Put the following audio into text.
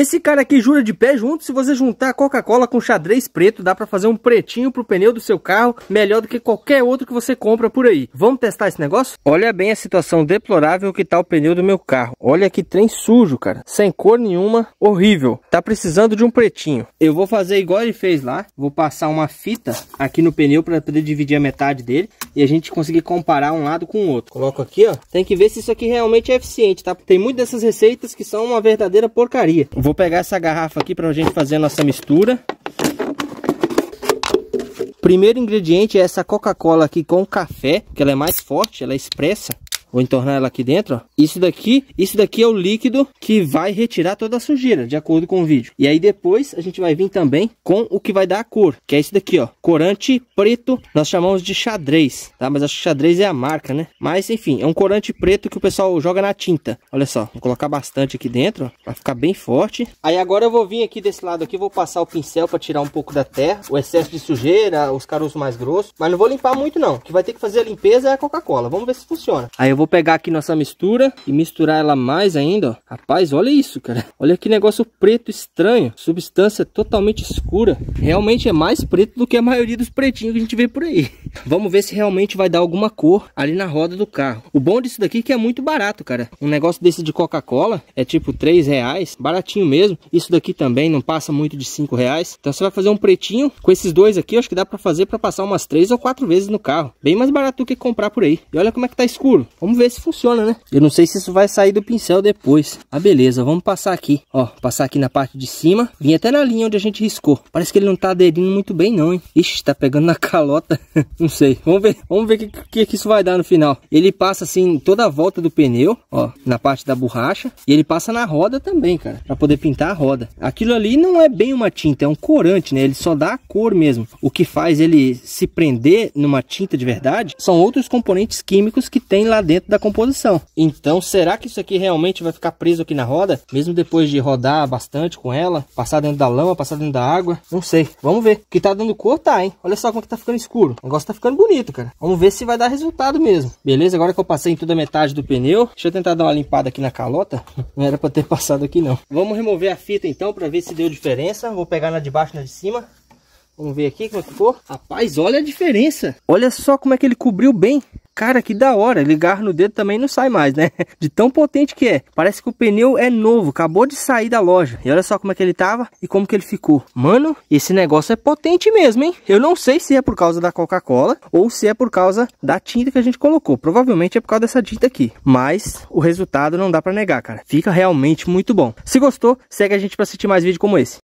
Esse cara aqui jura de pé junto, se você juntar Coca-Cola com xadrez preto, dá para fazer um pretinho pro pneu do seu carro, melhor do que qualquer outro que você compra por aí. Vamos testar esse negócio? Olha bem a situação deplorável que tá o pneu do meu carro. Olha que trem sujo, cara. Sem cor nenhuma, horrível. Tá precisando de um pretinho. Eu vou fazer igual ele fez lá, vou passar uma fita aqui no pneu para poder dividir a metade dele e a gente conseguir comparar um lado com o outro. Coloco aqui, ó. Tem que ver se isso aqui realmente é eficiente, tá? Tem muitas dessas receitas que são uma verdadeira porcaria. Vou Vou pegar essa garrafa aqui para a gente fazer a nossa mistura. Primeiro ingrediente é essa Coca-Cola aqui com café, que ela é mais forte, ela é expressa. Vou entornar ela aqui dentro, ó. Isso daqui, isso daqui é o líquido que vai retirar toda a sujeira, de acordo com o vídeo. E aí depois a gente vai vir também com o que vai dar a cor, que é isso daqui, ó. Corante preto, nós chamamos de xadrez, tá? Mas acho que xadrez é a marca, né? Mas enfim, é um corante preto que o pessoal joga na tinta. Olha só, vou colocar bastante aqui dentro, ó. Vai ficar bem forte. Aí agora eu vou vir aqui desse lado aqui, vou passar o pincel para tirar um pouco da terra, o excesso de sujeira, os caroços mais grossos. Mas não vou limpar muito não, o que vai ter que fazer a limpeza é a Coca-Cola. Vamos ver se funciona. Aí eu vou pegar aqui nossa mistura e misturar ela mais ainda, ó. Rapaz, olha isso, cara. Olha que negócio preto estranho. Substância totalmente escura. Realmente é mais preto do que a maioria dos pretinhos que a gente vê por aí. Vamos ver se realmente vai dar alguma cor ali na roda do carro. O bom disso daqui é que é muito barato, cara. Um negócio desse de Coca-Cola é tipo 3 reais. Baratinho mesmo. Isso daqui também não passa muito de 5 reais. Então você vai fazer um pretinho com esses dois aqui. Acho que dá pra fazer pra passar umas 3 ou 4 vezes no carro. Bem mais barato do que comprar por aí. E olha como é que tá escuro. Vamos Vamos ver se funciona, né? Eu não sei se isso vai sair do pincel depois. Ah, beleza. Vamos passar aqui. Ó, passar aqui na parte de cima. Vim até na linha onde a gente riscou. Parece que ele não tá aderindo muito bem, não, hein? Ixi, tá pegando na calota. não sei. Vamos ver. Vamos ver o que, que, que isso vai dar no final. Ele passa, assim, toda a volta do pneu. Ó, na parte da borracha. E ele passa na roda também, cara. Pra poder pintar a roda. Aquilo ali não é bem uma tinta. É um corante, né? Ele só dá a cor mesmo. O que faz ele se prender numa tinta de verdade são outros componentes químicos que tem lá dentro dentro da composição. Então, será que isso aqui realmente vai ficar preso aqui na roda? Mesmo depois de rodar bastante com ela, passar dentro da lama, passar dentro da água? Não sei. Vamos ver. O que tá dando cor tá, hein? Olha só como é que tá ficando escuro. O negócio tá ficando bonito, cara. Vamos ver se vai dar resultado mesmo. Beleza? Agora que eu passei em toda a metade do pneu, deixa eu tentar dar uma limpada aqui na calota. Não era pra ter passado aqui, não. Vamos remover a fita, então, pra ver se deu diferença. Vou pegar na de baixo e na de cima. Vamos ver aqui como é que ficou. Rapaz, olha a diferença. Olha só como é que ele cobriu bem. Cara, que da hora. Ligar no dedo também não sai mais, né? De tão potente que é. Parece que o pneu é novo. Acabou de sair da loja. E olha só como é que ele tava e como que ele ficou. Mano, esse negócio é potente mesmo, hein? Eu não sei se é por causa da Coca-Cola ou se é por causa da tinta que a gente colocou. Provavelmente é por causa dessa tinta aqui. Mas o resultado não dá pra negar, cara. Fica realmente muito bom. Se gostou, segue a gente pra assistir mais vídeos como esse.